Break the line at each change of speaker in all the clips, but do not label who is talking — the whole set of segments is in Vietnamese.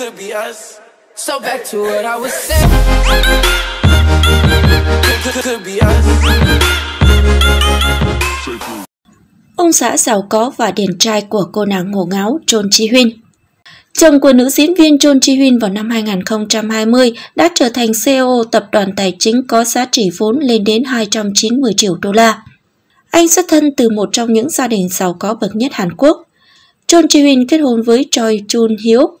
could be us. So back to what I was saying. Could be us. Ông xã giàu có và điển trai của cô nàng ngổ ngáo Trôn Chi Huyên Chồng của nữ diễn viên John Chi Huyên vào năm 2020 đã trở thành CEO tập đoàn tài chính có giá trị vốn lên đến 290 triệu đô la. Anh xuất thân từ một trong những gia đình giàu có bậc nhất Hàn Quốc. John Chi Huyên kết hôn với Choi Chun Hyuk,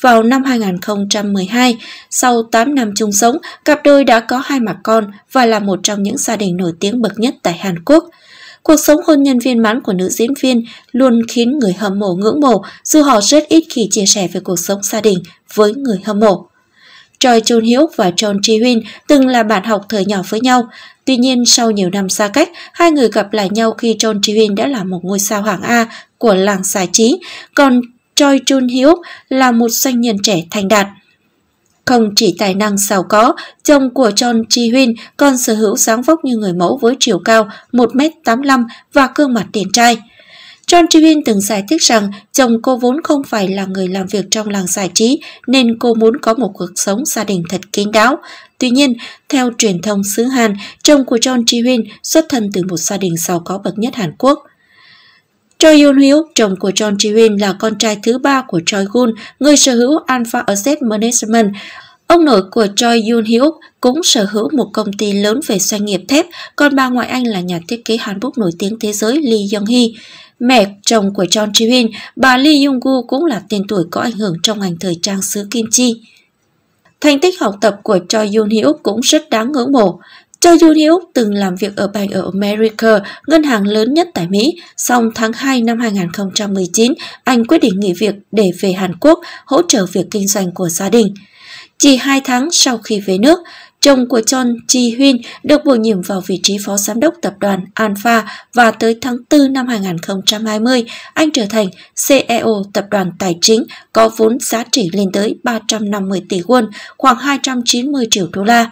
vào năm 2012, sau 8 năm chung sống, cặp đôi đã có hai mặt con và là một trong những gia đình nổi tiếng bậc nhất tại Hàn Quốc. Cuộc sống hôn nhân viên mãn của nữ diễn viên luôn khiến người hâm mộ ngưỡng mộ dù họ rất ít khi chia sẻ về cuộc sống gia đình với người hâm mộ. Choi Chun Hyuk và John Ji Hyun từng là bạn học thời nhỏ với nhau. Tuy nhiên, sau nhiều năm xa cách, hai người gặp lại nhau khi John Ji Hyun đã là một ngôi sao hạng A của làng giải trí, còn Choi Jun Hyuk là một doanh nhân trẻ thành đạt. Không chỉ tài năng giàu có, chồng của John Ji Hyun còn sở hữu dáng vóc như người mẫu với chiều cao 1m85 và gương mặt điển trai. John Jimin từng giải thích rằng chồng cô vốn không phải là người làm việc trong làng giải trí nên cô muốn có một cuộc sống gia đình thật kín đáo. Tuy nhiên, theo truyền thông xứ Hàn, chồng của John Jimin xuất thân từ một gia đình giàu có bậc nhất Hàn Quốc. Choi Yun Hyo, chồng của John Ji Hyun là con trai thứ ba của Choi Gun, người sở hữu Alpha Asset Management. Ông nội của Choi Yun Hyuk cũng sở hữu một công ty lớn về doanh nghiệp thép, còn bà ngoại anh là nhà thiết kế Hàn Quốc nổi tiếng thế giới Lee Young Hee. Mẹ chồng của John Ji Hyun, bà Lee Young Gu cũng là tên tuổi có ảnh hưởng trong ngành thời trang xứ Kim Chi. Thành tích học tập của Choi Yun Hyuk cũng rất đáng ngưỡng mộ. Choi Jun Hyuk từng làm việc ở Bank of America, ngân hàng lớn nhất tại Mỹ. Song tháng 2 năm 2019, anh quyết định nghỉ việc để về Hàn Quốc hỗ trợ việc kinh doanh của gia đình. Chỉ hai tháng sau khi về nước, chồng của Chon Ji Hyun được bổ nhiệm vào vị trí phó giám đốc tập đoàn Alpha và tới tháng 4 năm 2020, anh trở thành CEO tập đoàn tài chính có vốn giá trị lên tới 350 tỷ won, khoảng 290 triệu đô la.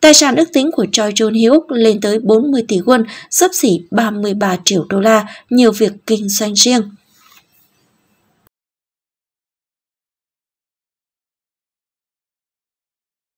Tài sản ước tính của Choi Jun Hyuk lên tới 40 tỷ won, sấp xỉ 33 triệu đô la, nhiều việc kinh doanh riêng.